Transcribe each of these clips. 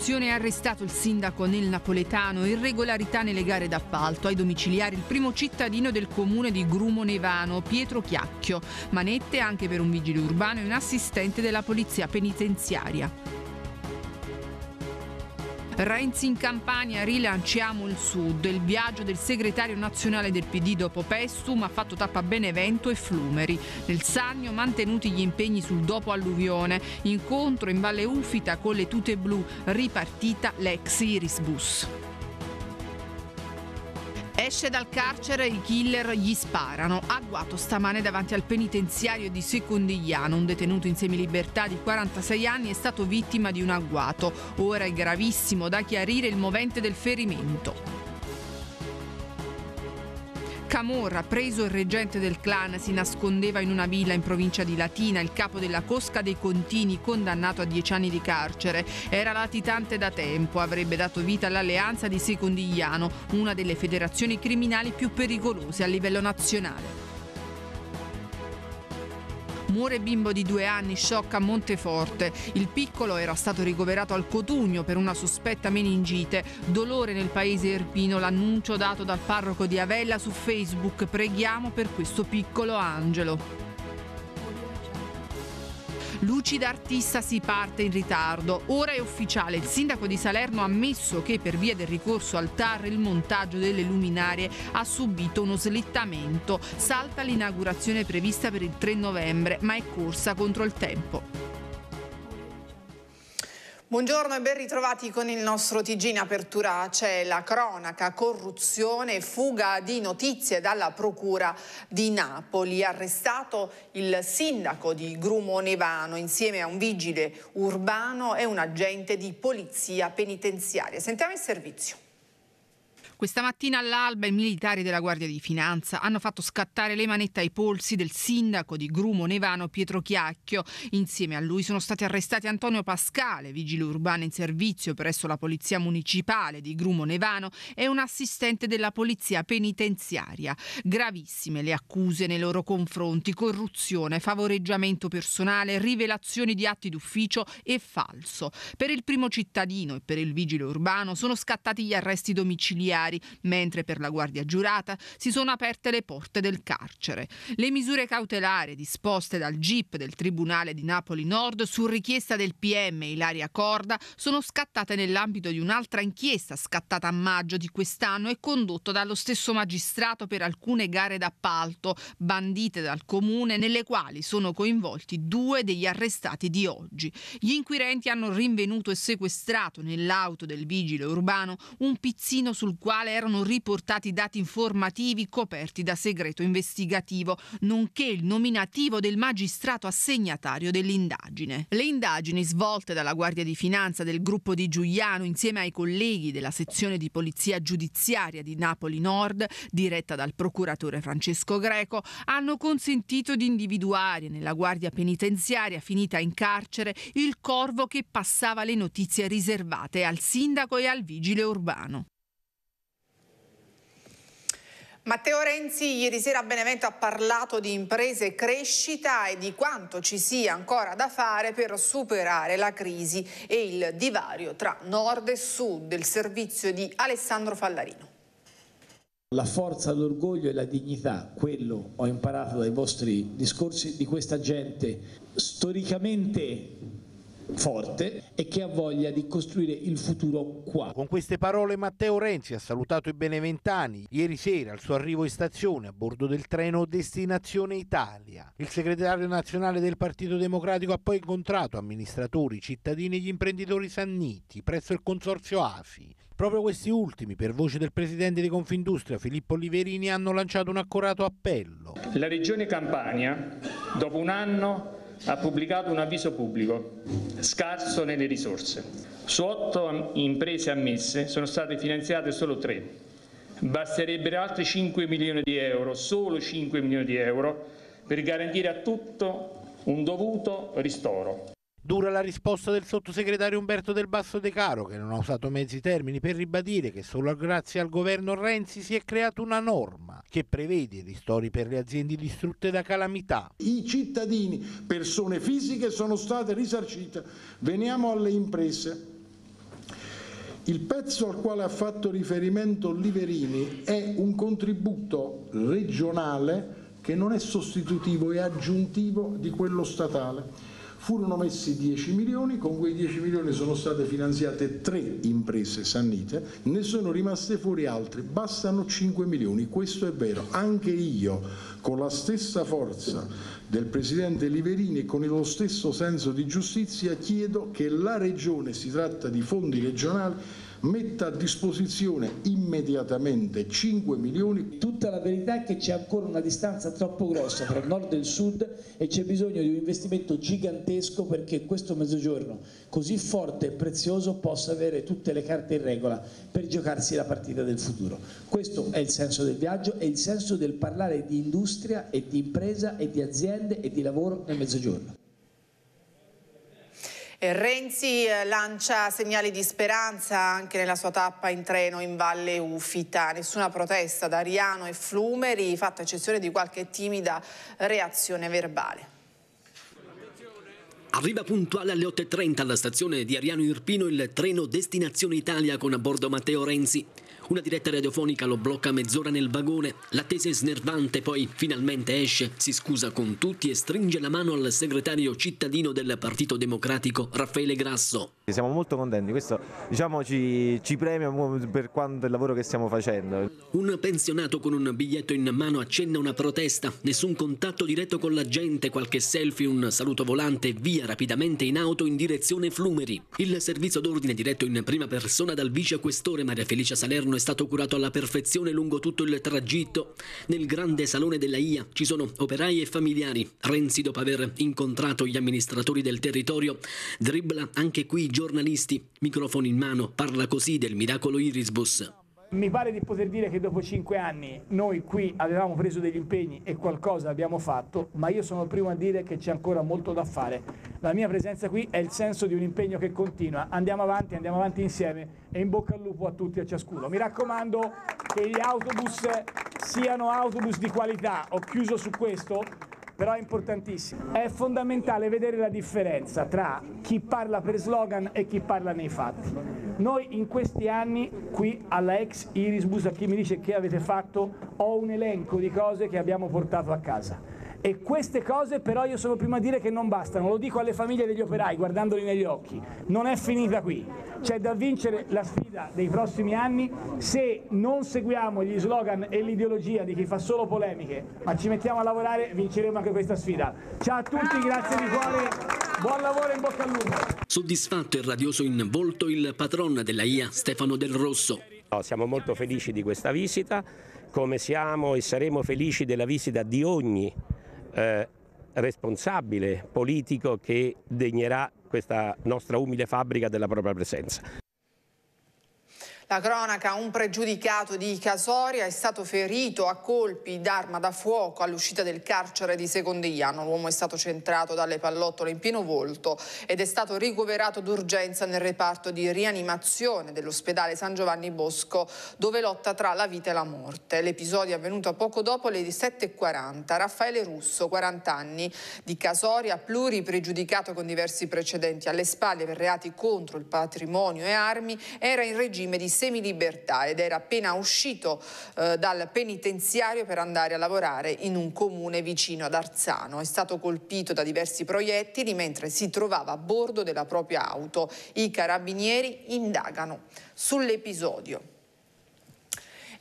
Costituzione ha arrestato il sindaco nel Napoletano, irregolarità nelle gare d'appalto, ai domiciliari il primo cittadino del comune di Grumo Nevano, Pietro Chiacchio, manette anche per un vigile urbano e un assistente della polizia penitenziaria. Renzi in Campania, rilanciamo il Sud. Il viaggio del segretario nazionale del PD dopo Pestum ha fatto tappa a Benevento e Flumeri. Nel Sannio mantenuti gli impegni sul dopo alluvione. Incontro in Valle Ufita con le tute blu, ripartita l'ex Iris Bus. Esce dal carcere, e i killer gli sparano. Agguato stamane davanti al penitenziario di Secondigliano. Un detenuto in semilibertà di 46 anni è stato vittima di un agguato. Ora è gravissimo da chiarire il movente del ferimento. Camorra, preso il reggente del clan, si nascondeva in una villa in provincia di Latina, il capo della Cosca dei Contini, condannato a dieci anni di carcere. Era latitante da tempo, avrebbe dato vita all'alleanza di Secondigliano, una delle federazioni criminali più pericolose a livello nazionale. Muore bimbo di due anni, shock a Monteforte. Il piccolo era stato ricoverato al Cotugno per una sospetta meningite. Dolore nel paese erpino, l'annuncio dato dal parroco di Avella su Facebook. Preghiamo per questo piccolo angelo. Lucida artista si parte in ritardo. Ora è ufficiale, il sindaco di Salerno ha ammesso che per via del ricorso al TAR il montaggio delle luminarie ha subito uno slittamento. Salta l'inaugurazione prevista per il 3 novembre, ma è corsa contro il tempo. Buongiorno e ben ritrovati con il nostro TG in apertura. C'è la cronaca, corruzione, fuga di notizie dalla procura di Napoli. Arrestato il sindaco di Grumo Nevano insieme a un vigile urbano e un agente di polizia penitenziaria. Sentiamo il servizio. Questa mattina all'alba i militari della Guardia di Finanza hanno fatto scattare le manette ai polsi del sindaco di Grumo Nevano Pietro Chiacchio. Insieme a lui sono stati arrestati Antonio Pascale, vigile urbano in servizio presso la Polizia Municipale di Grumo Nevano e un assistente della Polizia Penitenziaria. Gravissime le accuse nei loro confronti, corruzione, favoreggiamento personale, rivelazioni di atti d'ufficio e falso. Per il primo cittadino e per il vigile urbano sono scattati gli arresti domiciliari familiari, mentre per la guardia giurata si sono aperte le porte del carcere. Le misure cautelari disposte dal GIP del Tribunale di Napoli Nord su richiesta del PM Ilaria Corda sono scattate nell'ambito di un'altra inchiesta scattata a maggio di quest'anno e condotta dallo stesso magistrato per alcune gare d'appalto bandite dal comune nelle quali sono coinvolti due degli arrestati di oggi. Gli inquirenti hanno rinvenuto e sequestrato nell'auto del vigile urbano un pizzino sul quale quale erano riportati dati informativi coperti da segreto investigativo, nonché il nominativo del magistrato assegnatario dell'indagine. Le indagini svolte dalla Guardia di Finanza del gruppo di Giuliano insieme ai colleghi della sezione di polizia giudiziaria di Napoli Nord, diretta dal procuratore Francesco Greco, hanno consentito di individuare nella Guardia Penitenziaria finita in carcere il corvo che passava le notizie riservate al sindaco e al vigile urbano. Matteo Renzi ieri sera a Benevento ha parlato di imprese e crescita e di quanto ci sia ancora da fare per superare la crisi e il divario tra nord e sud, il servizio di Alessandro Fallarino. La forza, l'orgoglio e la dignità, quello ho imparato dai vostri discorsi di questa gente storicamente forte e che ha voglia di costruire il futuro qua. Con queste parole Matteo Renzi ha salutato i beneventani ieri sera al suo arrivo in stazione a bordo del treno Destinazione Italia. Il segretario nazionale del Partito Democratico ha poi incontrato amministratori, cittadini e gli imprenditori sanniti presso il consorzio AFI. Proprio questi ultimi, per voce del presidente di Confindustria Filippo Oliverini, hanno lanciato un accorato appello. La regione Campania, dopo un anno ha pubblicato un avviso pubblico, scarso nelle risorse. Su otto imprese ammesse sono state finanziate solo tre. Basterebbero altri 5 milioni di euro, solo 5 milioni di euro, per garantire a tutto un dovuto ristoro. Dura la risposta del sottosegretario Umberto del Basso De Caro, che non ha usato mezzi termini per ribadire che solo grazie al governo Renzi si è creata una norma che prevede i ristori per le aziende distrutte da calamità. I cittadini, persone fisiche, sono state risarcite. Veniamo alle imprese. Il pezzo al quale ha fatto riferimento Liverini è un contributo regionale che non è sostitutivo, è aggiuntivo di quello statale Furono messi 10 milioni, con quei 10 milioni sono state finanziate tre imprese sannite, ne sono rimaste fuori altre, bastano 5 milioni, questo è vero, anche io con la stessa forza del Presidente Liverini e con lo stesso senso di giustizia chiedo che la Regione, si tratta di fondi regionali, metta a disposizione immediatamente 5 milioni. Tutta la verità è che c'è ancora una distanza troppo grossa tra il nord e il sud e c'è bisogno di un investimento gigantesco perché questo mezzogiorno così forte e prezioso possa avere tutte le carte in regola per giocarsi la partita del futuro. Questo è il senso del viaggio, è il senso del parlare di industria e di impresa e di aziende e di lavoro nel mezzogiorno. Eh, Renzi eh, lancia segnali di speranza anche nella sua tappa in treno in Valle Ufita. Nessuna protesta da Ariano e Flumeri, fatta eccezione di qualche timida reazione verbale. Arriva puntuale alle 8.30 alla stazione di Ariano Irpino il treno Destinazione Italia con a bordo Matteo Renzi. Una diretta radiofonica lo blocca mezz'ora nel vagone, l'attesa è snervante, poi finalmente esce, si scusa con tutti e stringe la mano al segretario cittadino del Partito Democratico, Raffaele Grasso. Siamo molto contenti, questo diciamo, ci, ci premia per quanto il lavoro che stiamo facendo. Un pensionato con un biglietto in mano accenna una protesta, nessun contatto diretto con la gente, qualche selfie, un saluto volante, via rapidamente in auto in direzione Flumeri. Il servizio d'ordine diretto in prima persona dal vicequestore Maria Felicia Salerno è stato curato alla perfezione lungo tutto il tragitto. Nel grande salone della IA ci sono operai e familiari. Renzi, dopo aver incontrato gli amministratori del territorio, dribbla anche qui i giornalisti. Microfono in mano, parla così del miracolo Irisbus. Mi pare di poter dire che dopo cinque anni noi qui avevamo preso degli impegni e qualcosa abbiamo fatto, ma io sono il primo a dire che c'è ancora molto da fare. La mia presenza qui è il senso di un impegno che continua. Andiamo avanti, andiamo avanti insieme e in bocca al lupo a tutti e a ciascuno. Mi raccomando che gli autobus siano autobus di qualità. Ho chiuso su questo però è importantissimo. È fondamentale vedere la differenza tra chi parla per slogan e chi parla nei fatti. Noi in questi anni qui alla ex Irisbus, a chi mi dice che avete fatto, ho un elenco di cose che abbiamo portato a casa e queste cose però io sono prima a dire che non bastano, lo dico alle famiglie degli operai guardandoli negli occhi, non è finita qui, c'è da vincere la sfida dei prossimi anni se non seguiamo gli slogan e l'ideologia di chi fa solo polemiche, ma ci mettiamo a lavorare vinceremo anche questa sfida. Ciao a tutti, grazie di cuore, buon lavoro e in bocca al lupo. Soddisfatto e radioso in volto il patron della IA Stefano Del Rosso. No, siamo molto felici di questa visita, come siamo e saremo felici della visita di ogni eh, responsabile politico che degnerà questa nostra umile fabbrica della propria presenza. La cronaca, un pregiudicato di Casoria è stato ferito a colpi d'arma da fuoco all'uscita del carcere di Secondigliano. L'uomo è stato centrato dalle pallottole in pieno volto ed è stato ricoverato d'urgenza nel reparto di rianimazione dell'ospedale San Giovanni Bosco dove lotta tra la vita e la morte. L'episodio è avvenuto poco dopo le 7.40. Raffaele Russo, 40 anni, di Casoria, pluripregiudicato con diversi precedenti alle spalle per reati contro il patrimonio e armi, era in regime di semilibertà ed era appena uscito eh, dal penitenziario per andare a lavorare in un comune vicino ad Arzano. È stato colpito da diversi proiettili mentre si trovava a bordo della propria auto. I carabinieri indagano sull'episodio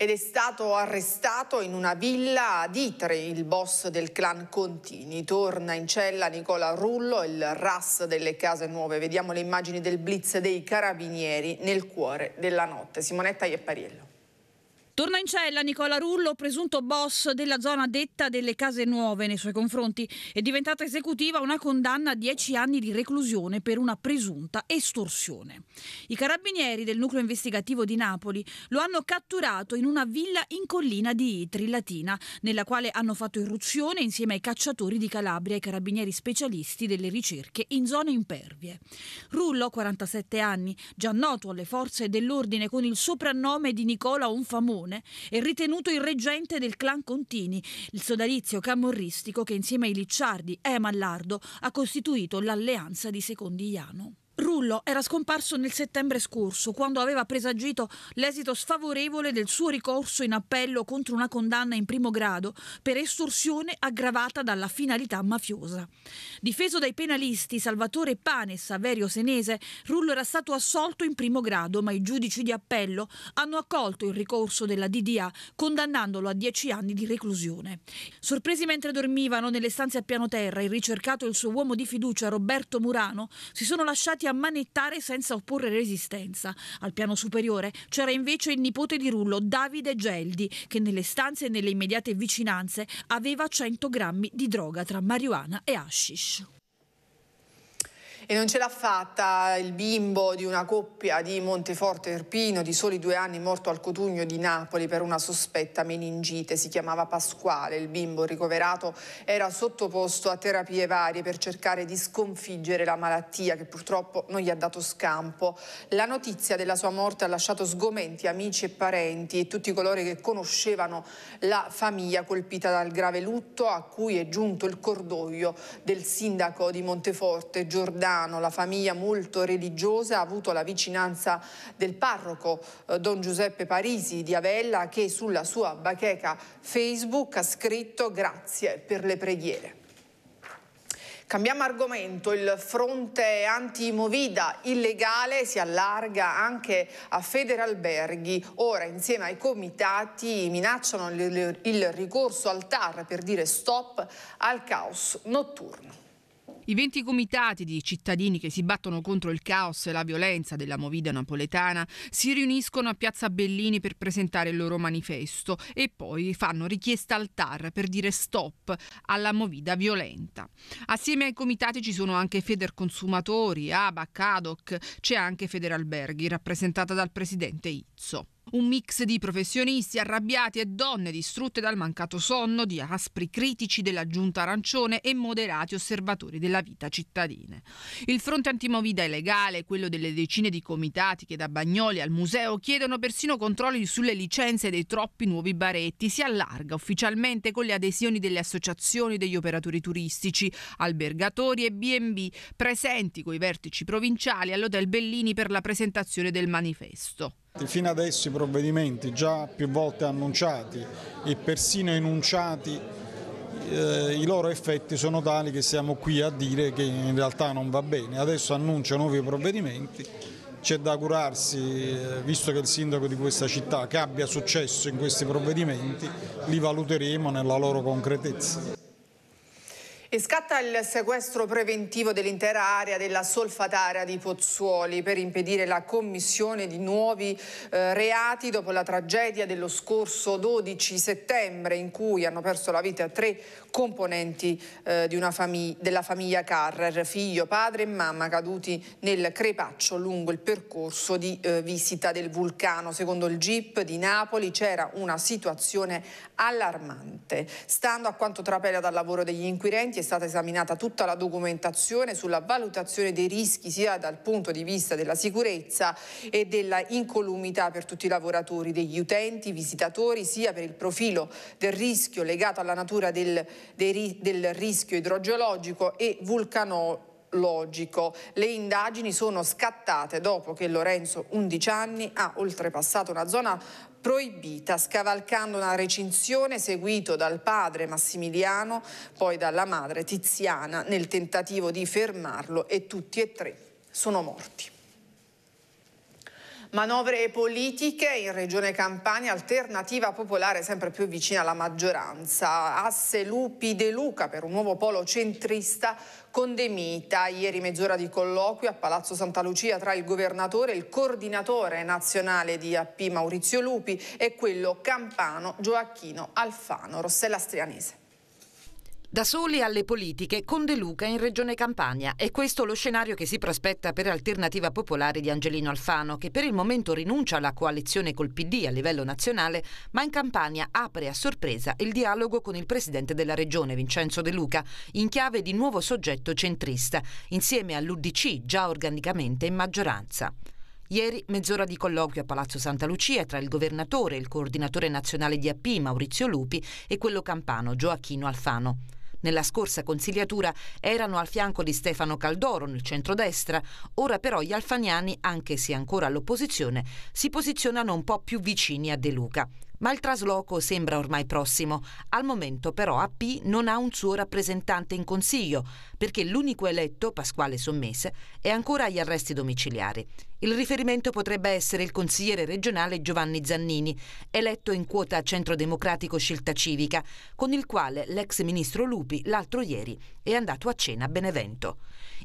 ed è stato arrestato in una villa ad Itre, il boss del clan Contini. Torna in cella Nicola Rullo, il ras delle case nuove. Vediamo le immagini del blitz dei carabinieri nel cuore della notte. Simonetta Iepariello. Torna in cella Nicola Rullo, presunto boss della zona detta delle case nuove nei suoi confronti. È diventata esecutiva una condanna a 10 anni di reclusione per una presunta estorsione. I carabinieri del nucleo investigativo di Napoli lo hanno catturato in una villa in collina di Itri, Latina, nella quale hanno fatto irruzione insieme ai cacciatori di Calabria e ai carabinieri specialisti delle ricerche in zone impervie. Rullo, 47 anni, già noto alle forze dell'ordine con il soprannome di Nicola Onfamone, Leone e ritenuto il reggente del clan Contini, il sodalizio camorristico che insieme ai Licciardi e Mallardo ha costituito l'alleanza di Secondigliano. Fanciullo era scomparso nel settembre scorso, quando aveva presagito l'esito sfavorevole del suo ricorso in appello contro una condanna in primo grado per estorsione aggravata dalla finalità mafiosa. Difeso dai penalisti Salvatore Pane e Saverio Senese, Rullo era stato assolto in primo grado, ma i giudici di appello hanno accolto il ricorso della DDA, condannandolo a dieci anni di reclusione. Sorpresi mentre dormivano nelle stanze a piano terra, il ricercato e il suo uomo di fiducia Roberto Murano si sono lasciati a mani ammanettare senza opporre resistenza. Al piano superiore c'era invece il nipote di Rullo, Davide Geldi, che nelle stanze e nelle immediate vicinanze aveva 100 grammi di droga tra marijuana e hashish e non ce l'ha fatta il bimbo di una coppia di Monteforte Erpino di soli due anni morto al Cotugno di Napoli per una sospetta meningite. Si chiamava Pasquale, il bimbo ricoverato era sottoposto a terapie varie per cercare di sconfiggere la malattia che purtroppo non gli ha dato scampo. La notizia della sua morte ha lasciato sgomenti amici e parenti e tutti coloro che conoscevano la famiglia colpita dal grave lutto a cui è giunto il cordoglio del sindaco di Monteforte Giordano Milano. La famiglia molto religiosa ha avuto la vicinanza del parroco eh, Don Giuseppe Parisi di Avella che sulla sua bacheca Facebook ha scritto grazie per le preghiere. Cambiamo argomento, il fronte anti-movida illegale si allarga anche a Federalberghi. Ora insieme ai comitati minacciano il ricorso al TAR per dire stop al caos notturno. I 20 comitati di cittadini che si battono contro il caos e la violenza della movida napoletana si riuniscono a Piazza Bellini per presentare il loro manifesto e poi fanno richiesta al TAR per dire stop alla movida violenta. Assieme ai comitati ci sono anche Feder Consumatori, ABAC, ADOC, c'è anche Federalberghi rappresentata dal presidente Izzo. Un mix di professionisti arrabbiati e donne distrutte dal mancato sonno, di aspri critici della giunta arancione e moderati osservatori della vita cittadina. Il fronte antimovida illegale, quello delle decine di comitati che da Bagnoli al museo chiedono persino controlli sulle licenze dei troppi nuovi baretti, si allarga ufficialmente con le adesioni delle associazioni degli operatori turistici, albergatori e B&B presenti coi vertici provinciali all'Hotel Bellini per la presentazione del manifesto. Fino adesso i provvedimenti già più volte annunciati e persino enunciati eh, i loro effetti sono tali che siamo qui a dire che in realtà non va bene. Adesso annuncia nuovi provvedimenti, c'è da augurarsi, eh, visto che il sindaco di questa città, che abbia successo in questi provvedimenti, li valuteremo nella loro concretezza. E scatta il sequestro preventivo dell'intera area della solfataria di Pozzuoli per impedire la commissione di nuovi eh, reati dopo la tragedia dello scorso 12 settembre in cui hanno perso la vita tre componenti eh, famig della famiglia Carrer, figlio, padre e mamma caduti nel crepaccio lungo il percorso di eh, visita del vulcano. Secondo il GIP di Napoli c'era una situazione allarmante. Stando a quanto trapela dal lavoro degli inquirenti rischi è stata esaminata tutta la documentazione sulla valutazione dei rischi sia dal punto di vista della sicurezza e della incolumità per tutti i lavoratori, degli utenti, visitatori, sia per il profilo del rischio legato alla natura del, del rischio idrogeologico e vulcano, logico. Le indagini sono scattate dopo che Lorenzo, 11 anni, ha oltrepassato una zona proibita, scavalcando una recinzione seguito dal padre Massimiliano, poi dalla madre Tiziana, nel tentativo di fermarlo e tutti e tre sono morti. Manovre politiche in Regione Campania, alternativa popolare sempre più vicina alla maggioranza. Asse Lupi De Luca per un nuovo polo centrista con De Mita. Ieri mezz'ora di colloquio a Palazzo Santa Lucia tra il governatore il coordinatore nazionale di AP Maurizio Lupi e quello campano Gioacchino Alfano. Rossella Strianese. Da soli alle politiche con De Luca in Regione Campania. È questo lo scenario che si prospetta per Alternativa Popolare di Angelino Alfano, che per il momento rinuncia alla coalizione col PD a livello nazionale, ma in Campania apre a sorpresa il dialogo con il presidente della Regione, Vincenzo De Luca, in chiave di nuovo soggetto centrista, insieme all'UDC già organicamente in maggioranza. Ieri mezz'ora di colloquio a Palazzo Santa Lucia tra il governatore il coordinatore nazionale di AP Maurizio Lupi e quello campano Gioacchino Alfano. Nella scorsa consigliatura erano al fianco di Stefano Caldoro nel centrodestra, ora però gli alfaniani, anche se ancora all'opposizione, si posizionano un po' più vicini a De Luca. Ma il trasloco sembra ormai prossimo. Al momento però AP non ha un suo rappresentante in consiglio, perché l'unico eletto, Pasquale Sommese, è ancora agli arresti domiciliari. Il riferimento potrebbe essere il consigliere regionale Giovanni Zannini, eletto in quota Centro Democratico scelta civica, con il quale l'ex ministro Lupi l'altro ieri è andato a cena a Benevento.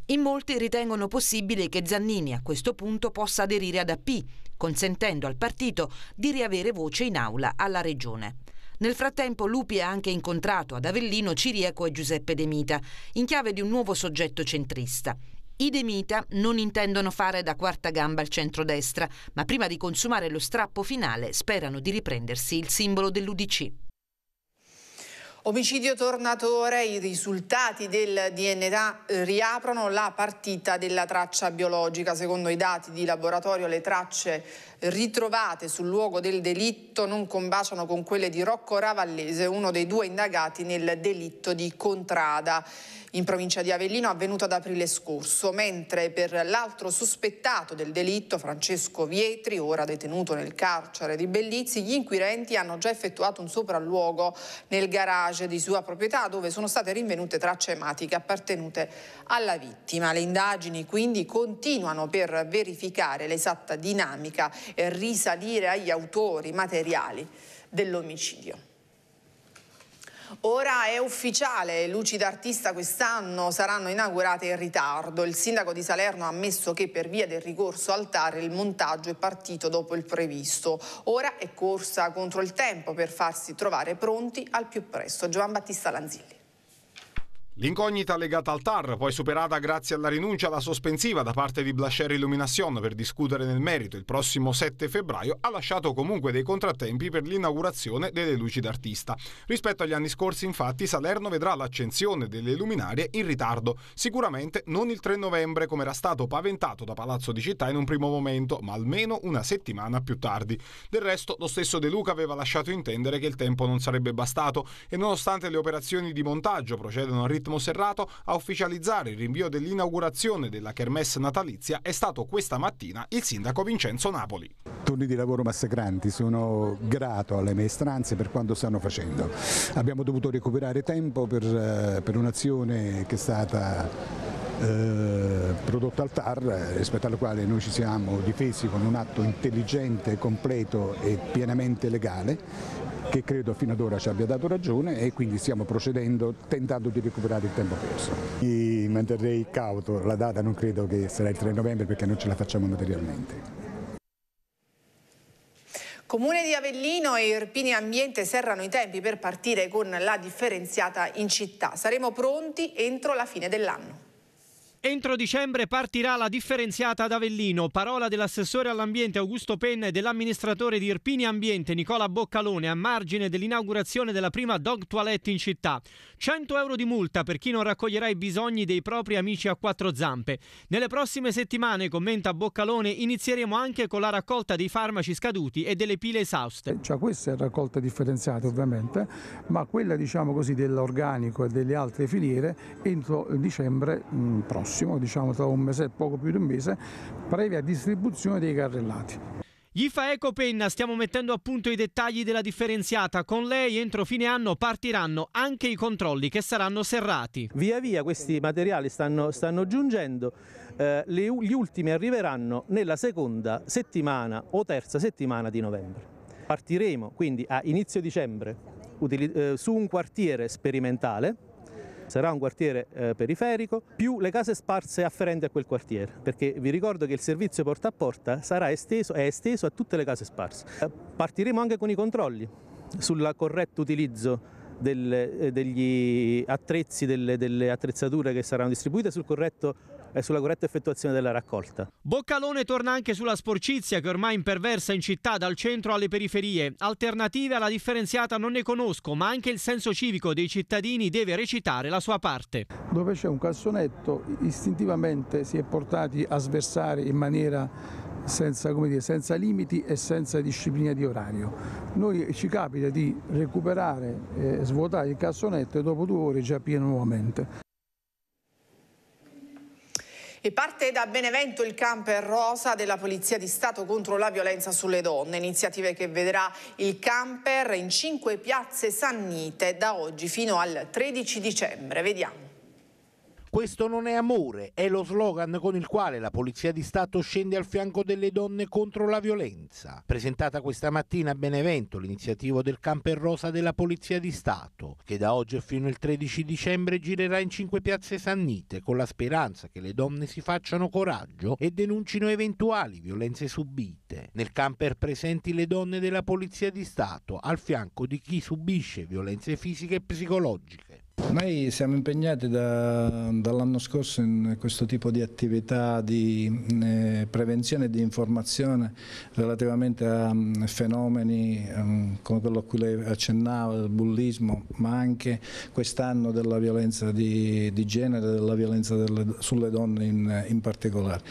In molti ritengono possibile che Zannini a questo punto possa aderire ad AP, consentendo al partito di riavere voce in aula alla regione. Nel frattempo Lupi ha anche incontrato ad Avellino Ciriaco e Giuseppe De Mita, in chiave di un nuovo soggetto centrista. I Demita non intendono fare da quarta gamba al centrodestra, ma prima di consumare lo strappo finale sperano di riprendersi il simbolo dell'UDC. Omicidio tornatore, i risultati del DNA eh, riaprono la partita della traccia biologica. Secondo i dati di laboratorio le tracce ritrovate sul luogo del delitto non combaciano con quelle di Rocco Ravallese, uno dei due indagati nel delitto di Contrada in provincia di Avellino avvenuto ad aprile scorso, mentre per l'altro sospettato del delitto, Francesco Vietri, ora detenuto nel carcere di Bellizzi, gli inquirenti hanno già effettuato un sopralluogo nel garage garage di sua proprietà dove sono state rinvenute tracce ematiche appartenute alla vittima. Le indagini quindi continuano per verificare l'esatta dinamica e risalire agli autori materiali dell'omicidio. Ora è ufficiale, le Luci d'Artista quest'anno saranno inaugurate in ritardo. Il sindaco di Salerno ha ammesso che per via del ricorso al TAR il montaggio è partito dopo il previsto. Ora è corsa contro il tempo per farsi trovare pronti al più presto. Giovan Battista Lanzilli. L'incognita legata al TAR, poi superata grazie alla rinuncia alla sospensiva da parte di Blasher Illumination per discutere nel merito il prossimo 7 febbraio, ha lasciato comunque dei contrattempi per l'inaugurazione delle luci d'artista. Rispetto agli anni scorsi, infatti, Salerno vedrà l'accensione delle luminarie in ritardo, sicuramente non il 3 novembre come era stato paventato da Palazzo di Città in un primo momento, ma almeno una settimana più tardi. Del resto, lo stesso De Luca aveva lasciato intendere che il tempo non sarebbe bastato e nonostante le operazioni di montaggio procedano a ritardo, ritmo serrato, a ufficializzare il rinvio dell'inaugurazione della kermesse natalizia è stato questa mattina il sindaco Vincenzo Napoli. Turni di lavoro massacranti, sono grato alle maestranze per quanto stanno facendo. Abbiamo dovuto recuperare tempo per, eh, per un'azione che è stata eh, prodotto al TAR rispetto alla quale noi ci siamo difesi con un atto intelligente, completo e pienamente legale che credo fino ad ora ci abbia dato ragione e quindi stiamo procedendo tentando di recuperare il tempo perso. Mi manterrei cauto, la data non credo che sarà il 3 novembre perché non ce la facciamo materialmente. Comune di Avellino e Irpini Ambiente serrano i tempi per partire con la differenziata in città. Saremo pronti entro la fine dell'anno. Entro dicembre partirà la differenziata ad Avellino. Parola dell'assessore all'ambiente Augusto Penna e dell'amministratore di Irpini Ambiente Nicola Boccalone a margine dell'inaugurazione della prima dog toilette in città. 100 euro di multa per chi non raccoglierà i bisogni dei propri amici a quattro zampe. Nelle prossime settimane, commenta Boccalone, inizieremo anche con la raccolta dei farmaci scaduti e delle pile esauste. Cioè, questa è la raccolta differenziata ovviamente, ma quella diciamo così dell'organico e delle altre filiere entro dicembre mh, mm, prossimo prossimo, diciamo tra un mese e poco più di un mese, previa distribuzione dei carrellati. Gli fa Eco stiamo mettendo a punto i dettagli della differenziata. Con lei entro fine anno partiranno anche i controlli che saranno serrati. Via via questi materiali stanno, stanno giungendo, eh, le, gli ultimi arriveranno nella seconda settimana o terza settimana di novembre. Partiremo quindi a inizio dicembre utili, eh, su un quartiere sperimentale Sarà un quartiere eh, periferico più le case sparse afferenti a quel quartiere, perché vi ricordo che il servizio porta a porta sarà esteso, è esteso a tutte le case sparse. Eh, partiremo anche con i controlli sul corretto utilizzo del, eh, degli attrezzi, delle, delle attrezzature che saranno distribuite, sul corretto e sulla corretta effettuazione della raccolta. Boccalone torna anche sulla sporcizia che ormai imperversa in città dal centro alle periferie. Alternative alla differenziata non ne conosco, ma anche il senso civico dei cittadini deve recitare la sua parte. Dove c'è un cassonetto, istintivamente si è portati a sversare in maniera senza, dire, senza, limiti e senza disciplina di orario. Noi ci capita di recuperare, eh, svuotare il cassonetto e dopo due ore già pieno nuovamente. E parte da Benevento il camper rosa della Polizia di Stato contro la violenza sulle donne, iniziative che vedrà il camper in cinque piazze sannite da oggi fino al 13 dicembre. Vediamo. Questo non è amore, è lo slogan con il quale la Polizia di Stato scende al fianco delle donne contro la violenza. Presentata questa mattina a Benevento l'iniziativa del Camper Rosa della Polizia di Stato, che da oggi fino al 13 dicembre girerà in cinque piazze sannite con la speranza che le donne si facciano coraggio e denuncino eventuali violenze subite. Nel camper presenti le donne della Polizia di Stato al fianco di chi subisce violenze fisiche e psicologiche. Noi siamo impegnati da, dall'anno scorso in questo tipo di attività di eh, prevenzione e di informazione relativamente a um, fenomeni um, come quello a cui lei accennava, il bullismo, ma anche quest'anno della violenza di, di genere, della violenza delle, sulle donne in, in particolare.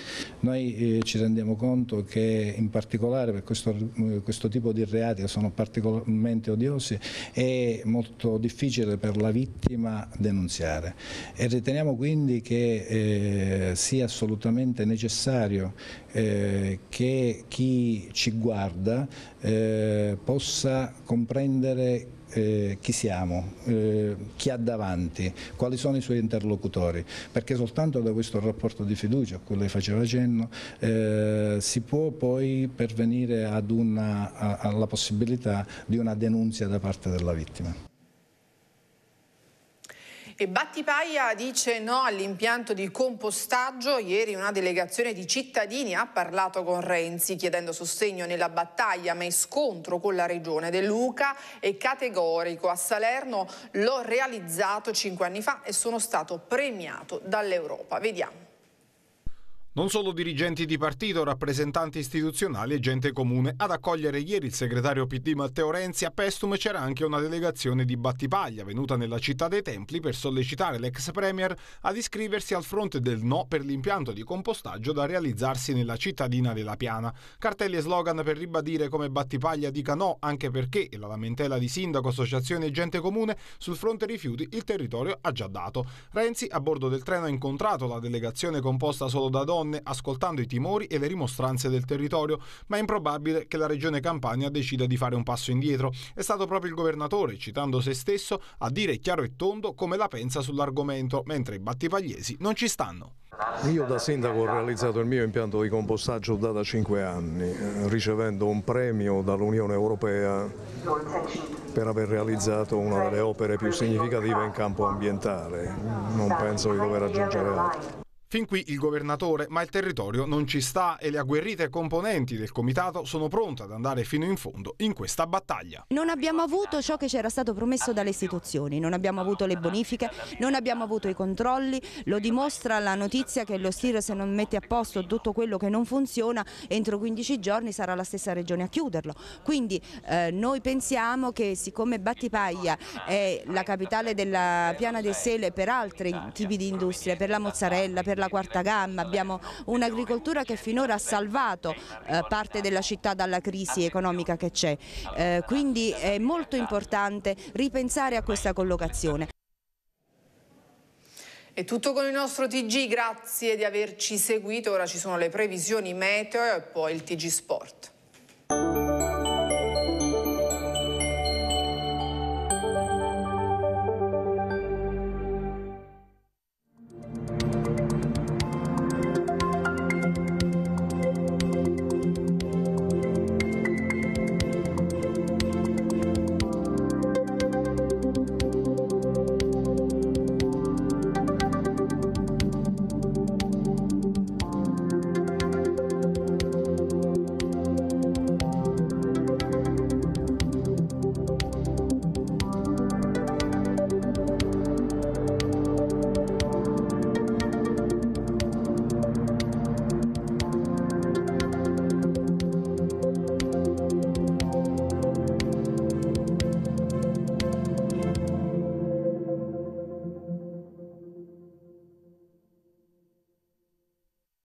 Noi eh, ci rendiamo conto che in particolare per questo, eh, questo tipo di reati che sono particolarmente odiosi è molto difficile per la vittima prima denunziare e riteniamo quindi che eh, sia assolutamente necessario eh, che chi ci guarda eh, possa comprendere eh, chi siamo, eh, chi ha davanti, quali sono i suoi interlocutori, perché soltanto da questo rapporto di fiducia a cui lei faceva cenno eh, si può poi pervenire una, a, alla possibilità di una denunzia da parte della vittima. E Battipaia dice no all'impianto di compostaggio. Ieri una delegazione di cittadini ha parlato con Renzi chiedendo sostegno nella battaglia ma in scontro con la regione De Luca è categorico. A Salerno l'ho realizzato cinque anni fa e sono stato premiato dall'Europa. Vediamo. Non solo dirigenti di partito, rappresentanti istituzionali e gente comune. Ad accogliere ieri il segretario PD Matteo Renzi a Pestum c'era anche una delegazione di Battipaglia venuta nella città dei Templi per sollecitare l'ex premier ad iscriversi al fronte del no per l'impianto di compostaggio da realizzarsi nella cittadina della Piana. Cartelli e slogan per ribadire come Battipaglia dica no, anche perché e la lamentela di sindaco, associazione e gente comune sul fronte rifiuti il territorio ha già dato. Renzi a bordo del treno ha incontrato la delegazione composta solo da donne colonne, ascoltando i timori e le rimostranze del territorio, ma è improbabile che la regione Campania decida di fare un passo indietro. È stato proprio il governatore, citando se stesso, a dire chiaro e tondo come la pensa sull'argomento, mentre i battipagliesi non ci stanno. Io da sindaco ho realizzato il mio impianto di compostaggio da, da 5 anni, eh, ricevendo un premio dall'Unione Europea per aver realizzato una delle opere più significative in campo ambientale. Non penso di dover aggiungere altro. Fin qui il governatore, ma il territorio non ci sta e le agguerrite componenti del comitato sono pronte ad andare fino in fondo in questa battaglia. Non abbiamo avuto ciò che c'era stato promesso dalle istituzioni, non abbiamo avuto le bonifiche, non abbiamo avuto i controlli, lo dimostra la notizia che lo STIR se non mette a posto tutto quello che non funziona entro 15 giorni sarà la stessa regione a chiuderlo. Quindi eh, noi pensiamo che siccome Battipaglia è la capitale della piana del Sele per altri tipi di industrie, per la mozzarella, per la la quarta gamma, abbiamo un'agricoltura che finora ha salvato eh, parte della città dalla crisi economica che c'è, eh, quindi è molto importante ripensare a questa collocazione. È tutto con il nostro TG, grazie di averci seguito, ora ci sono le previsioni meteo e poi il TG Sport.